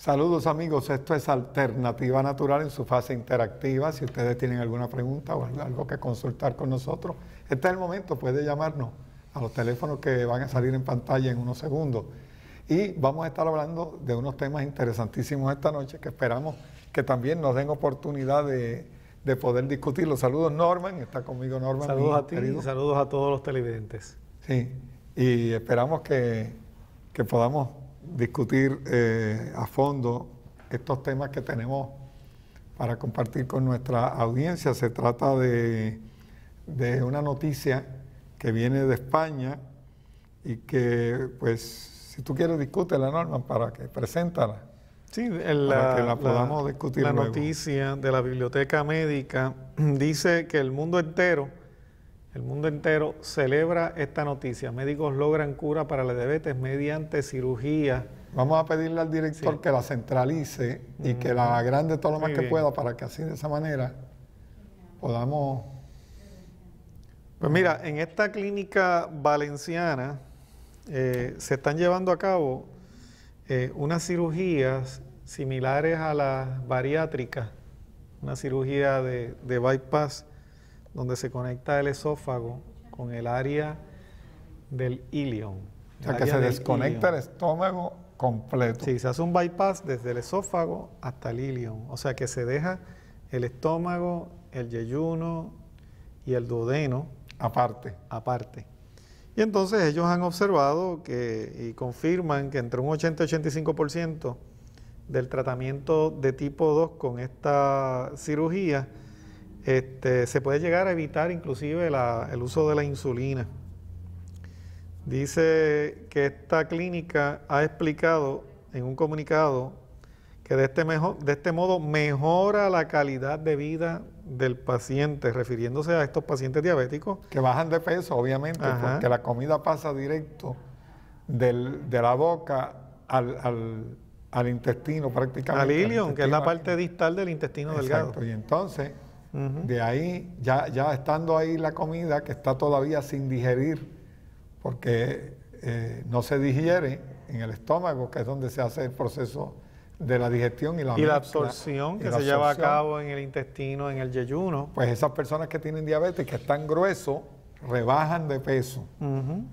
Saludos amigos, esto es Alternativa Natural en su fase interactiva. Si ustedes tienen alguna pregunta o algo que consultar con nosotros, este es el momento, puede llamarnos a los teléfonos que van a salir en pantalla en unos segundos. Y vamos a estar hablando de unos temas interesantísimos esta noche que esperamos que también nos den oportunidad de, poder discutirlos. Saludos Norman, está conmigo Norman. Saludos a ti y saludos a todos los televidentes. Sí, y esperamos que podamos discutir eh, a fondo estos temas que tenemos para compartir con nuestra audiencia. Se trata de, una noticia que viene de España y que, pues, si tú quieres, discute la norma para que preséntala. Sí, para la, que la podamos discutir. La noticia de la biblioteca médica dice que el mundo entero el mundo entero celebra esta noticia. Médicos logran cura para la diabetes mediante cirugía. Vamos a pedirle al director que la centralice y que la mm. agrande todo lo más que pueda para que así de esa manera podamos... Pues mira, en esta clínica valenciana eh, se están llevando a cabo eh, unas cirugías similares a las bariátricas, una cirugía de, de bypass donde se conecta el esófago con el área del ilion. O sea, que se desconecta el estómago completo. Sí, se hace un bypass desde el esófago hasta el ilion. O sea, que se deja el estómago, el yeyuno y el duodeno. Aparte. Aparte. Y entonces ellos han observado que, y confirman que entre un 80 y 85% del tratamiento de tipo 2 con esta cirugía este, se puede llegar a evitar inclusive el uso de la insulina. Dice que esta clínica ha explicado en un comunicado que de este, mejor, de este modo mejora la calidad de vida del paciente, refiriéndose a estos pacientes diabéticos. Que bajan de peso, obviamente, porque la comida pasa directo de la boca al, intestino prácticamente. Al ilion, que es la parte distal del intestino Exacto. delgado. Y entonces de ahí, ya, ya estando ahí la comida que está todavía sin digerir, porque eh, no se digiere en el estómago, que es donde se hace el proceso de la digestión y la, y la absorción que se lleva a cabo en el intestino, en el yeyuno. Pues esas personas que tienen diabetes, que están gruesos, rebajan de peso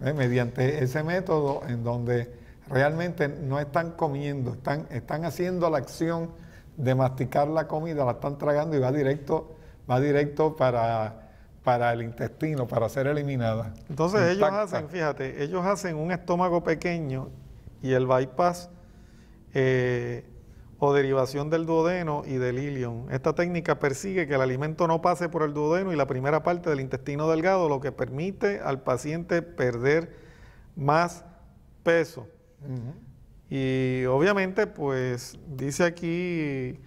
¿eh? mediante ese método en donde realmente no están comiendo, están, están haciendo la acción de masticar la comida, la están tragando y va directo va directo para, el intestino, para ser eliminada. Entonces ellos hacen, fíjate, ellos hacen un estómago pequeño y el bypass eh, o derivación del duodeno y del ilion. Esta técnica persigue que el alimento no pase por el duodeno y la primera parte del intestino delgado, lo que permite al paciente perder más peso. Y obviamente, pues dice aquí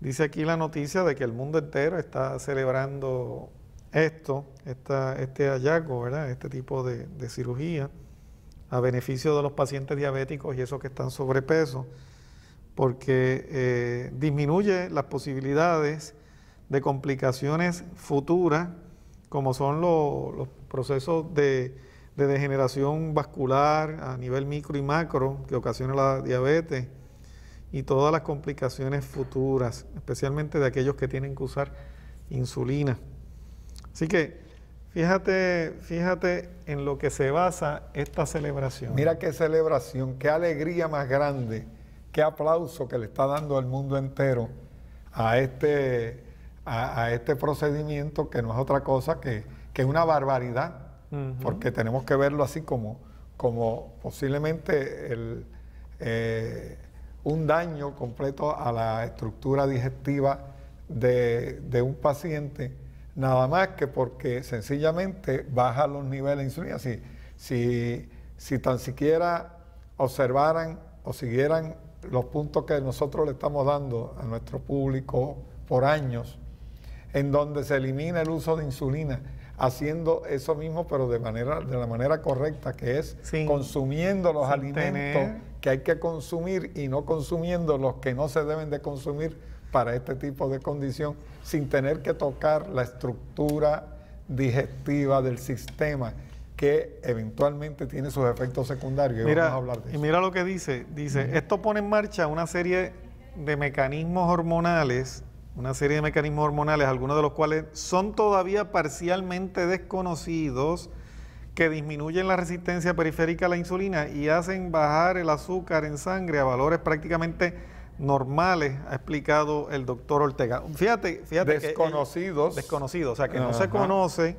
Dice aquí la noticia de que el mundo entero está celebrando esto, este hallazgo, este tipo de, cirugía, a beneficio de los pacientes diabéticos y esos que están sobrepeso, porque eh, disminuye las posibilidades de complicaciones futuras, como son los procesos de degeneración vascular a nivel micro y macro que ocasiona la diabetes y todas las complicaciones futuras, especialmente de aquellos que tienen que usar insulina. Así que fíjate, fíjate en lo que se basa esta celebración. Mira qué celebración, qué alegría más grande, qué aplauso que le está dando al mundo entero a este, a, este procedimiento que no es otra cosa que, que una barbaridad, porque tenemos que verlo así como, como posiblemente el... Eh, un daño completo a la estructura digestiva de, un paciente, nada más que porque sencillamente baja los niveles de insulina. Si, tan siquiera observaran o siguieran los puntos que nosotros le estamos dando a nuestro público por años, en donde se elimina el uso de insulina, haciendo eso mismo, pero de, manera, de la manera correcta, que es consumiendo los alimentos que hay que consumir y no consumiendo los que no se deben de consumir para este tipo de condición sin tener que tocar la estructura digestiva del sistema que eventualmente tiene sus efectos secundarios. vamos a hablar de Y mira lo que dice, dice, esto pone en marcha una serie de mecanismos hormonales, una serie de mecanismos hormonales, algunos de los cuales son todavía parcialmente desconocidos que disminuyen la resistencia periférica a la insulina y hacen bajar el azúcar en sangre a valores prácticamente normales, ha explicado el doctor Ortega. Fíjate, fíjate. Desconocidos. desconocidos, o sea que no se conoce,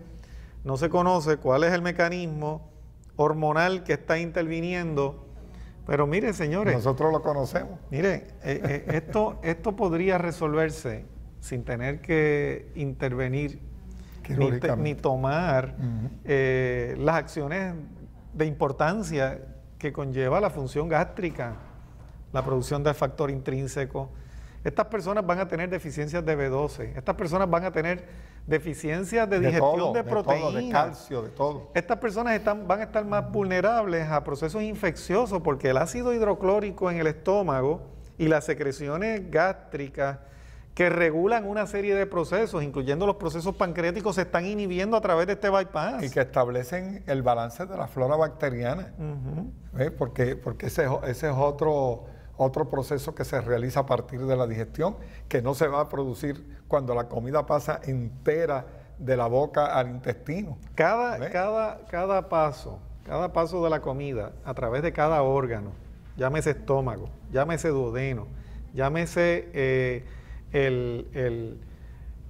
no se conoce cuál es el mecanismo hormonal que está interviniendo. Pero mire, señores. Nosotros lo conocemos. Mire, eh, eh, esto, esto podría resolverse sin tener que intervenir ni, tomar eh, las acciones de importancia que conlleva la función gástrica, la producción de factor intrínseco. Estas personas van a tener deficiencias de B12, estas personas van a tener deficiencias de, digestión de, de proteínas, de calcio, de todo. Estas personas están, van a estar más vulnerables a procesos infecciosos porque el ácido hidroclórico en el estómago y las secreciones gástricas que regulan una serie de procesos, incluyendo los procesos pancreáticos, se están inhibiendo a través de este bypass. Y que establecen el balance de la flora bacteriana, porque, porque ese, es otro, otro proceso que se realiza a partir de la digestión, que no se va a producir cuando la comida pasa entera de la boca al intestino. Cada, cada, cada paso, cada paso de la comida, a través de cada órgano, llámese estómago, llámese duodeno, llámese... Eh, el, el,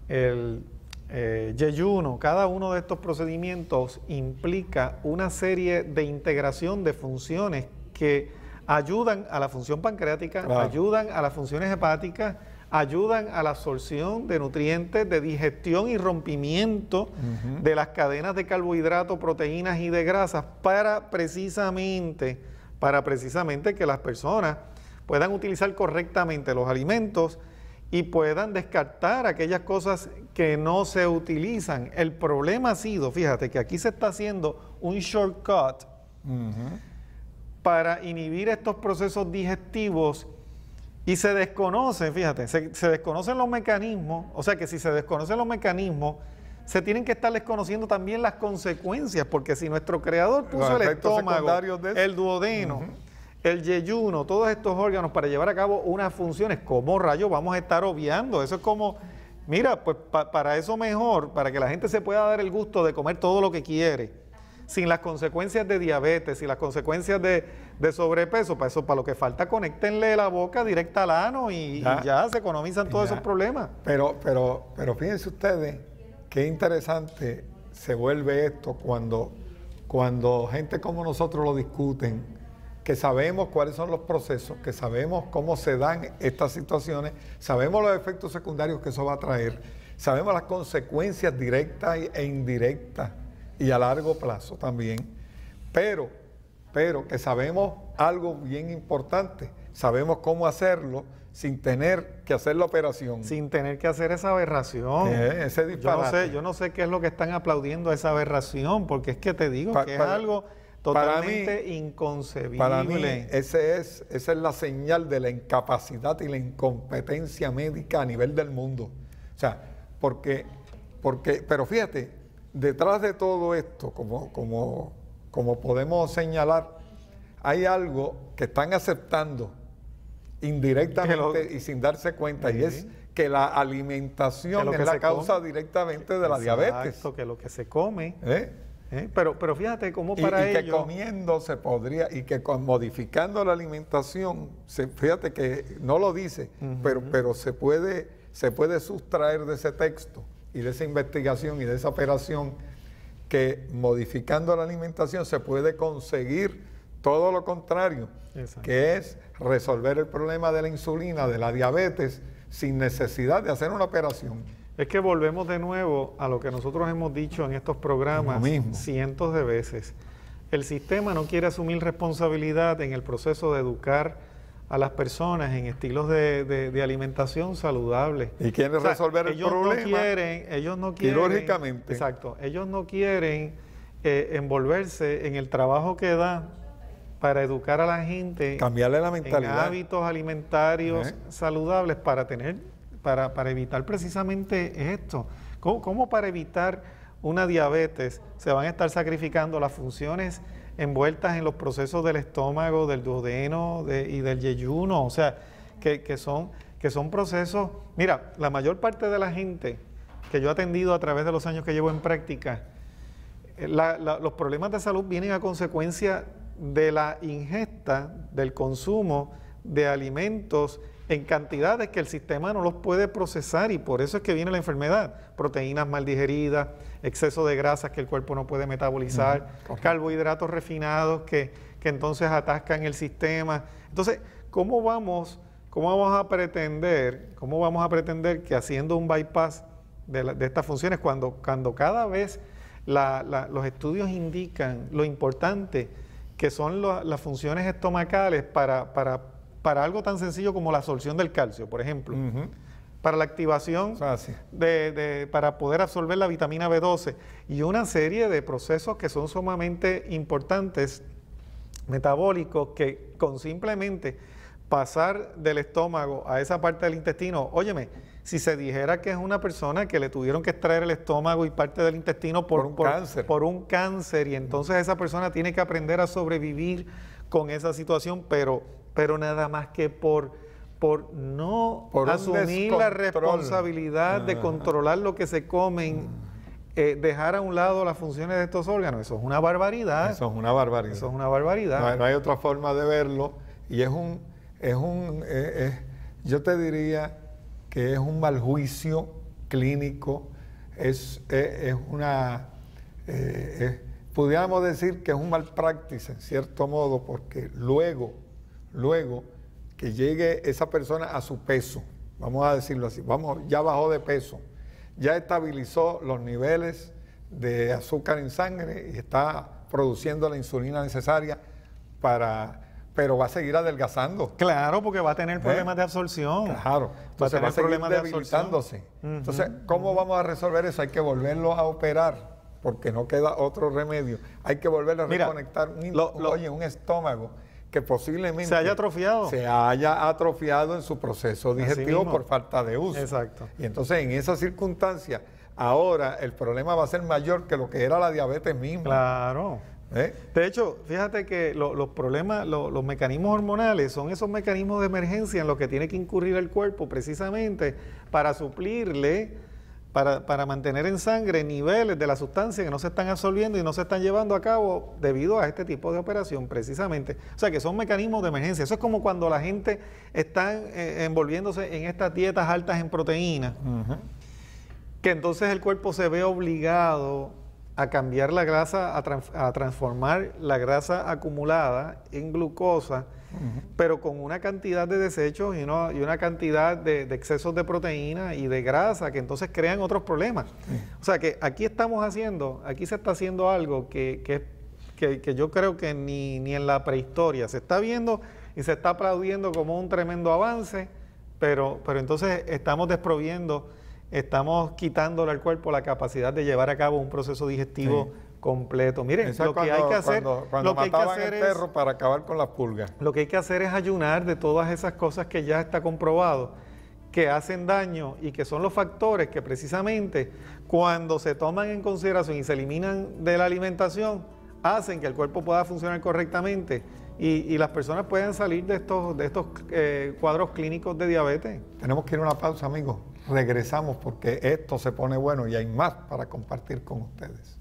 el eh, yeyuno, cada uno de estos procedimientos implica una serie de integración de funciones que ayudan a la función pancreática, ayudan a las funciones hepáticas, ayudan a la absorción de nutrientes, de digestión y rompimiento de las cadenas de carbohidratos, proteínas y de grasas para precisamente, para precisamente que las personas puedan utilizar correctamente los alimentos y puedan descartar aquellas cosas que no se utilizan. El problema ha sido, fíjate, que aquí se está haciendo un shortcut para inhibir estos procesos digestivos y se desconocen, fíjate, se, desconocen los mecanismos, o sea que si se desconocen los mecanismos, se tienen que estar desconociendo también las consecuencias, porque si nuestro creador puso el estómago, el duodeno, el yeyuno, todos estos órganos para llevar a cabo unas funciones, como rayos vamos a estar obviando? Eso es como, mira, pues para eso mejor, para que la gente se pueda dar el gusto de comer todo lo que quiere, sin las consecuencias de diabetes, sin las consecuencias de, sobrepeso, para eso, para lo que falta, conéctenle la boca directa al ano y ya, se economizan todos esos problemas. Pero, pero, pero fíjense ustedes, qué interesante se vuelve esto cuando, cuando gente como nosotros lo discuten que sabemos cuáles son los procesos, que sabemos cómo se dan estas situaciones, sabemos los efectos secundarios que eso va a traer, sabemos las consecuencias directas e indirectas y a largo plazo también, pero, pero que sabemos algo bien importante, sabemos cómo hacerlo sin tener que hacer la operación. Sin tener que hacer esa aberración. Eh, ese disparo. Yo no, sé, qué es lo que están aplaudiendo a esa aberración, porque es que te digo que es algo Totalmente inconcebible. Para mí, ese es, esa es la señal de la incapacidad y la incompetencia médica a nivel del mundo. O sea, porque, porque pero fíjate, detrás de todo esto, como, como, como podemos señalar, hay algo que están aceptando indirectamente y sin darse cuenta, y es que la alimentación es la causa directamente de la exacto, diabetes. Que lo que se come. ¿Eh? ¿Eh? Pero, pero fíjate cómo para ello y que comiendo se podría, y que modificando la alimentación, fíjate que no lo dice, pero, pero se, puede, se puede sustraer de ese texto y de esa investigación y de esa operación que modificando la alimentación se puede conseguir todo lo contrario, que es resolver el problema de la insulina, de la diabetes, sin necesidad de hacer una operación. Es que volvemos de nuevo a lo que nosotros hemos dicho en estos programas cientos de veces. El sistema no quiere asumir responsabilidad en el proceso de educar a las personas en estilos de, alimentación saludable. Y quieren resolver el ellos problema. ellos no quieren. Quirúrgicamente. Exacto. Ellos no quieren eh, envolverse en el trabajo que da para educar a la gente. Cambiarle la mentalidad. En hábitos alimentarios saludables para tener para, evitar precisamente esto? ¿Cómo, para evitar una diabetes se van a estar sacrificando las funciones envueltas en los procesos del estómago, del duodeno y del yeyuno? O sea, que, son, que son procesos... Mira, la mayor parte de la gente que yo he atendido a través de los años que llevo en práctica, eh, los problemas de salud vienen a consecuencia de la ingesta, del consumo de alimentos en cantidades que el sistema no los puede procesar y por eso es que viene la enfermedad. Proteínas mal digeridas, exceso de grasas que el cuerpo no puede metabolizar, carbohidratos refinados que, entonces atascan el sistema. Entonces, ¿cómo vamos, cómo vamos a pretender, cómo vamos a pretender que haciendo un bypass de, estas funciones, cuando, cuando cada vez los estudios indican lo importante que son las funciones estomacales para, para para algo tan sencillo como la absorción del calcio, por ejemplo. Para la activación, de, para poder absorber la vitamina B12 y una serie de procesos que son sumamente importantes, metabólicos, que con simplemente pasar del estómago a esa parte del intestino, óyeme, si se dijera que es una persona que le tuvieron que extraer el estómago y parte del intestino por, un, por un cáncer y entonces esa persona tiene que aprender a sobrevivir con esa situación, pero pero nada más que por, por no asumir la responsabilidad de ah. controlar lo que se comen. Mm. Eh, dejar a un lado las funciones de estos órganos, eso es una barbaridad. Eso es una barbaridad. Eso es una barbaridad. No, hay otra forma de verlo y es un, es un, eh, eh, yo te diría que es un mal juicio clínico, es, es una, pudiéramos decir que es un mal practice en cierto modo, porque luego Luego, que llegue esa persona a su peso, vamos a decirlo así, vamos, ya bajó de peso, ya estabilizó los niveles de azúcar en sangre y está produciendo la insulina necesaria para pero va a seguir adelgazando. Claro, porque va a tener ¿Eh? problemas de absorción. Claro, Entonces, va a tener debilitándose. Entonces, ¿cómo vamos a resolver eso? Hay que volverlo a operar, porque no queda otro remedio. Hay que volverlo a reconectar un estómago que posiblemente se haya atrofiado. Se haya atrofiado en su proceso digestivo por falta de uso. Exacto. Y entonces en esa circunstancia, ahora el problema va a ser mayor que lo que era la diabetes misma. Claro. ¿Eh? De hecho, fíjate que los problemas, los mecanismos hormonales son esos mecanismos de emergencia en los que tiene que incurrir el cuerpo precisamente para suplirle para, para, mantener en sangre niveles de la sustancia que no se están absorbiendo y no se están llevando a cabo debido a este tipo de operación, precisamente. O sea, que son mecanismos de emergencia. Eso es como cuando la gente está eh, envolviéndose en estas dietas altas en proteínas, que entonces el cuerpo se ve obligado a cambiar la grasa, a transformar la grasa acumulada en glucosa pero con una cantidad de desechos y, no, y una cantidad de, excesos de proteína y de grasa que entonces crean otros problemas. O sea que aquí estamos haciendo, aquí se está haciendo algo que, que, que, yo creo que ni, en la prehistoria se está viendo y se está aplaudiendo como un tremendo avance, pero, pero entonces estamos desproviendo estamos quitándole al cuerpo la capacidad de llevar a cabo un proceso digestivo completo. Miren, lo que hay que hacer, perro es, para acabar con la pulga. Lo que hay que hacer es ayunar de todas esas cosas que ya está comprobado que hacen daño y que son los factores que precisamente cuando se toman en consideración y se eliminan de la alimentación hacen que el cuerpo pueda funcionar correctamente y, las personas puedan salir de estos, de estos eh, cuadros clínicos de diabetes. Tenemos que ir a una pausa, amigos. Regresamos porque esto se pone bueno y hay más para compartir con ustedes.